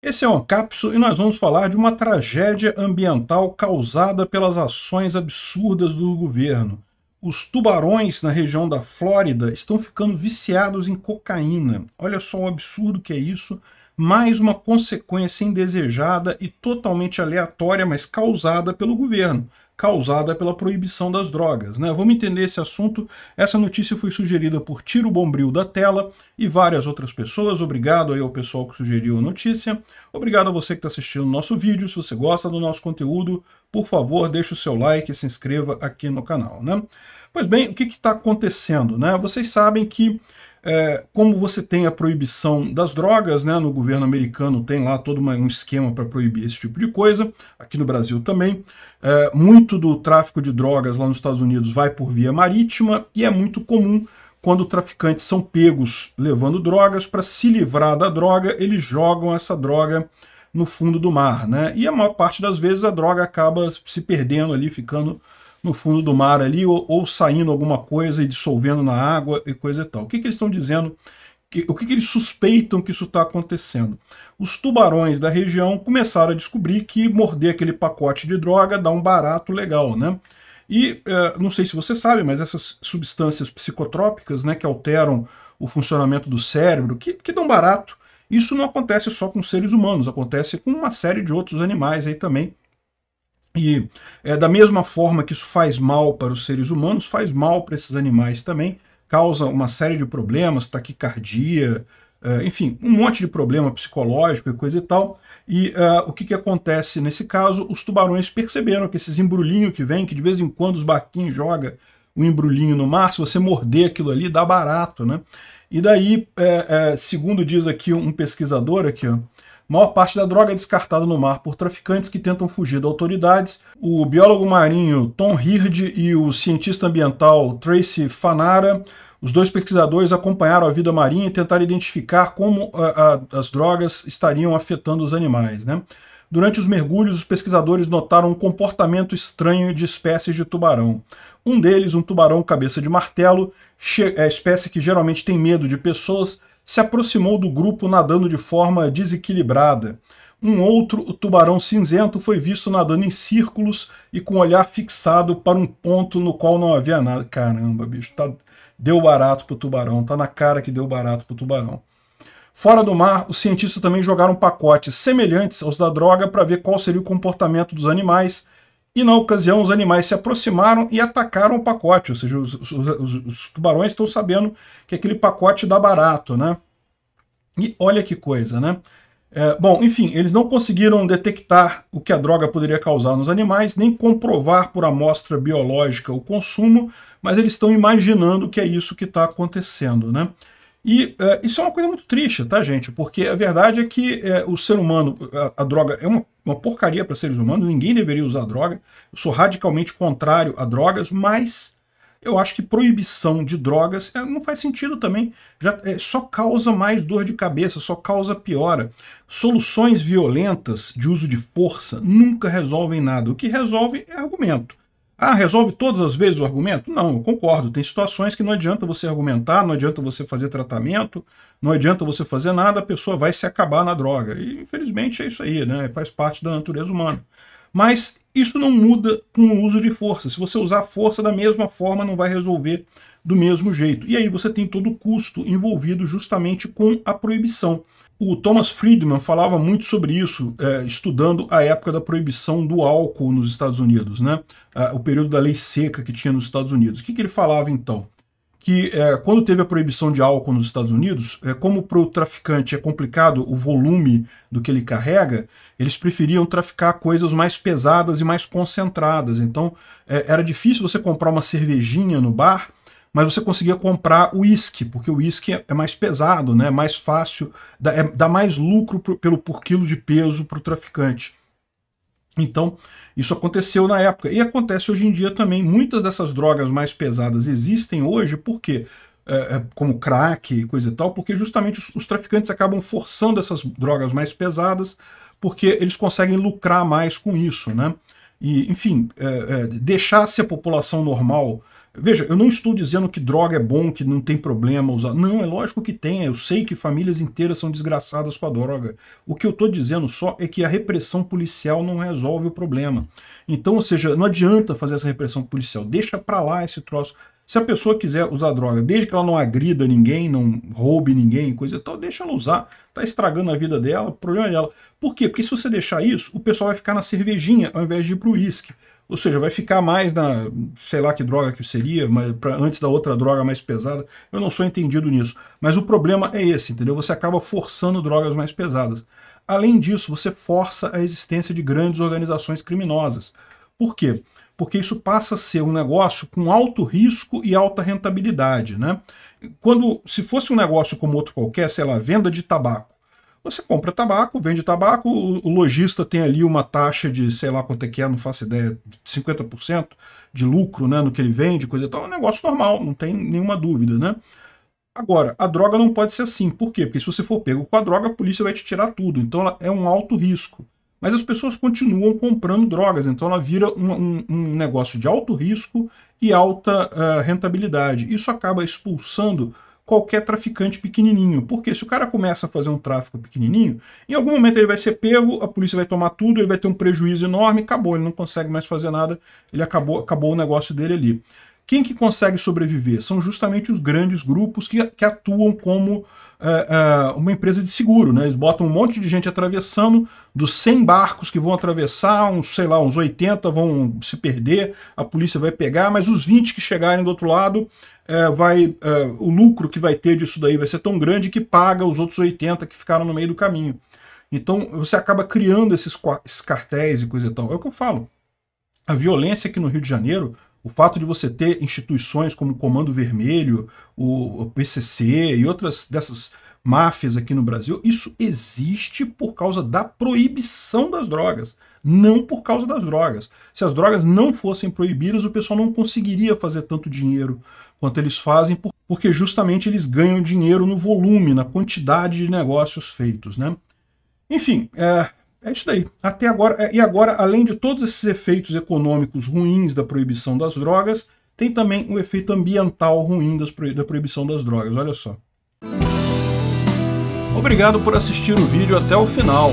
Esse é o Ancapso e nós vamos falar de uma tragédia ambiental causada pelas ações absurdas do governo. Os tubarões na região da Flórida estão ficando viciados em cocaína. Olha só o absurdo que é isso mais uma consequência indesejada e totalmente aleatória, mas causada pelo governo, causada pela proibição das drogas. Né? Vamos entender esse assunto. Essa notícia foi sugerida por Tiro Bombril da Tela e várias outras pessoas. Obrigado aí ao pessoal que sugeriu a notícia. Obrigado a você que está assistindo o nosso vídeo. Se você gosta do nosso conteúdo, por favor, deixe o seu like e se inscreva aqui no canal. Né? Pois bem, o que está acontecendo? Né? Vocês sabem que é, como você tem a proibição das drogas, né, no governo americano tem lá todo uma, um esquema para proibir esse tipo de coisa, aqui no Brasil também. É, muito do tráfico de drogas lá nos Estados Unidos vai por via marítima e é muito comum quando traficantes são pegos levando drogas, para se livrar da droga, eles jogam essa droga no fundo do mar. Né? E a maior parte das vezes a droga acaba se perdendo ali, ficando no fundo do mar ali, ou, ou saindo alguma coisa e dissolvendo na água e coisa e tal. O que, que eles estão dizendo? Que, o que, que eles suspeitam que isso está acontecendo? Os tubarões da região começaram a descobrir que morder aquele pacote de droga dá um barato legal, né? E eh, não sei se você sabe, mas essas substâncias psicotrópicas né, que alteram o funcionamento do cérebro, que, que dão barato, isso não acontece só com seres humanos, acontece com uma série de outros animais aí também, e é, da mesma forma que isso faz mal para os seres humanos, faz mal para esses animais também, causa uma série de problemas, taquicardia, é, enfim, um monte de problema psicológico e coisa e tal. E uh, o que, que acontece nesse caso? Os tubarões perceberam que esses embrulhinhos que vem, que de vez em quando os baquinhos jogam um embrulhinho no mar, se você morder aquilo ali, dá barato, né? E daí, é, é segundo diz aqui um pesquisador, aqui, ó, maior parte da droga é descartada no mar por traficantes que tentam fugir de autoridades. O biólogo marinho Tom Hird e o cientista ambiental Tracy Fanara os dois pesquisadores acompanharam a vida marinha e tentaram identificar como a, ah, a, ah, as drogas estariam afetando os animais. Né? Durante os mergulhos, os pesquisadores notaram um comportamento estranho de espécies de tubarão. Um deles, um tubarão cabeça de martelo, é espécie que geralmente tem medo de pessoas, se aproximou do grupo nadando de forma desequilibrada. Um outro tubarão cinzento foi visto nadando em círculos e com o olhar fixado para um ponto no qual não havia nada. Caramba, bicho, tá... deu barato pro tubarão, tá na cara que deu barato pro tubarão. Fora do mar, os cientistas também jogaram pacotes semelhantes aos da droga para ver qual seria o comportamento dos animais e na ocasião, os animais se aproximaram e atacaram o pacote, ou seja, os, os, os tubarões estão sabendo que aquele pacote dá barato, né? E olha que coisa, né? É, bom, enfim, eles não conseguiram detectar o que a droga poderia causar nos animais, nem comprovar por amostra biológica o consumo, mas eles estão imaginando que é isso que está acontecendo, né? E é, isso é uma coisa muito triste, tá, gente? Porque a verdade é que é, o ser humano, a, a droga é uma, uma porcaria para seres humanos, ninguém deveria usar droga. Eu sou radicalmente contrário a drogas, mas eu acho que proibição de drogas é, não faz sentido também. Já, é, só causa mais dor de cabeça, só causa piora. Soluções violentas de uso de força nunca resolvem nada. O que resolve é argumento. Ah, resolve todas as vezes o argumento? Não, eu concordo. Tem situações que não adianta você argumentar, não adianta você fazer tratamento, não adianta você fazer nada, a pessoa vai se acabar na droga. E infelizmente é isso aí, né? Faz parte da natureza humana. Mas isso não muda com o uso de força. Se você usar força da mesma forma, não vai resolver do mesmo jeito. E aí você tem todo o custo envolvido justamente com a proibição. O Thomas Friedman falava muito sobre isso, é, estudando a época da proibição do álcool nos Estados Unidos, né? Ah, o período da lei seca que tinha nos Estados Unidos. O que, que ele falava então? que é, quando teve a proibição de álcool nos Estados Unidos, é, como para o traficante é complicado o volume do que ele carrega, eles preferiam traficar coisas mais pesadas e mais concentradas. Então é, era difícil você comprar uma cervejinha no bar, mas você conseguia comprar o uísque, porque o uísque é mais pesado, né, mais fácil, dá, é, dá mais lucro pro, pelo por quilo de peso para o traficante. Então, isso aconteceu na época e acontece hoje em dia também. Muitas dessas drogas mais pesadas existem hoje porque é, é, como crack e coisa e tal, porque justamente os, os traficantes acabam forçando essas drogas mais pesadas porque eles conseguem lucrar mais com isso, né? E, enfim, é, é, deixasse a população normal Veja, eu não estou dizendo que droga é bom, que não tem problema usar. Não, é lógico que tem. Eu sei que famílias inteiras são desgraçadas com a droga. O que eu estou dizendo só é que a repressão policial não resolve o problema. Então, ou seja, não adianta fazer essa repressão policial. Deixa para lá esse troço. Se a pessoa quiser usar droga, desde que ela não agrida ninguém, não roube ninguém, coisa e tal, deixa ela usar. Tá estragando a vida dela, o problema é dela. Por quê? Porque se você deixar isso, o pessoal vai ficar na cervejinha ao invés de ir pro uísque. Ou seja, vai ficar mais na, sei lá que droga que seria, mas pra, antes da outra droga mais pesada. Eu não sou entendido nisso. Mas o problema é esse, entendeu? Você acaba forçando drogas mais pesadas. Além disso, você força a existência de grandes organizações criminosas. Por quê? Porque isso passa a ser um negócio com alto risco e alta rentabilidade. Né? Quando, se fosse um negócio como outro qualquer, sei lá, venda de tabaco, você compra tabaco, vende tabaco, o, lojista tem ali uma taxa de, sei lá quanto é que é, não faço ideia, 50% de lucro né, no que ele vende, coisa e tal. É um negócio normal, não tem nenhuma dúvida, né? Agora, a droga não pode ser assim. Por quê? Porque se você for pego com a droga, a polícia vai te tirar tudo. Então é um alto risco. Mas as pessoas continuam comprando drogas, então ela vira um, um, um negócio de alto risco e alta uh, rentabilidade. Isso acaba expulsando qualquer traficante pequenininho. Porque se o cara começa a fazer um tráfico pequenininho, em algum momento ele vai ser pego, a polícia vai tomar tudo, ele vai ter um prejuízo enorme, acabou, ele não consegue mais fazer nada, ele acabou, acabou o negócio dele ali. Quem que consegue sobreviver? São justamente os grandes grupos que, que atuam como é, é, uma empresa de seguro, né? Eles botam um monte de gente atravessando, dos 100 barcos que vão atravessar, uns, sei lá, uns 80 vão se perder, a polícia vai pegar, mas os 20 que chegarem do outro lado, é, vai, é, o lucro que vai ter disso daí vai ser tão grande que paga os outros 80 que ficaram no meio do caminho. Então você acaba criando esses, esses cartéis e coisa e tal. É o que eu falo. A violência aqui no Rio de Janeiro o fato de você ter instituições como o Comando Vermelho, o PCC e outras dessas máfias aqui no Brasil, isso existe por causa da proibição das drogas, não por causa das drogas. Se as drogas não fossem proibidas, o pessoal não conseguiria fazer tanto dinheiro, quanto eles fazem, porque justamente eles ganham dinheiro no volume, na quantidade de negócios feitos. Né? Enfim, é, é isso daí. Até agora, é, e agora, além de todos esses efeitos econômicos ruins da proibição das drogas, tem também o um efeito ambiental ruim das, da proibição das drogas. Olha só. Obrigado por assistir o vídeo até o final.